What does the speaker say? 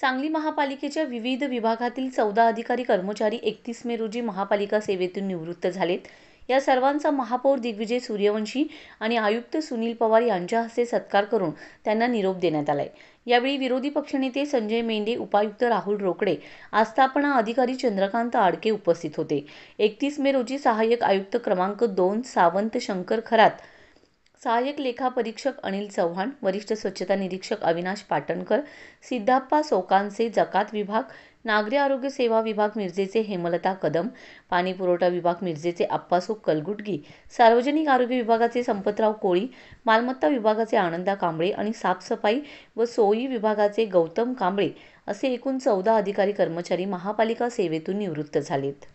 सांगली महापालिकेच्या विविध विभागातील चौदा अधिकारी कर्मचारी एकतीस मे रोजी महापालिका सेवेतून निवृत्त झालेत या सर्वांचा महापौर दिग्विजय सूर्यवंशी आणि आयुक्त सुनील पवार यांच्या हस्ते सत्कार करून त्यांना निरोप देण्यात आलाय यावेळी विरोधी पक्षनेते संजय मेंढे उपायुक्त राहुल रोकडे आस्थापना अधिकारी चंद्रकांत आडके उपस्थित होते एकतीस मे रोजी सहाय्यक आयुक्त क्रमांक दोन सावंत शंकर खरात सहाय्यक लेखापरीक्षक अनिल चव्हाण वरिष्ठ स्वच्छता निरीक्षक अविनाश पाटणकर सिद्धाप्पा सोकांसे जकात विभाग नागरी आरोग्य सेवा विभाग मिरजेचे हेमलता कदम पाणीपुरवठा विभाग मिरजेचे अप्पासो कलगुटगी सार्वजनिक आरोग्य विभागाचे संपतराव कोळी मालमत्ता विभागाचे आनंदा कांबळे आणि साफसफाई व सोयी विभागाचे गौतम कांबळे असे एकूण चौदा अधिकारी कर्मचारी महापालिका सेवेतून निवृत्त झालेत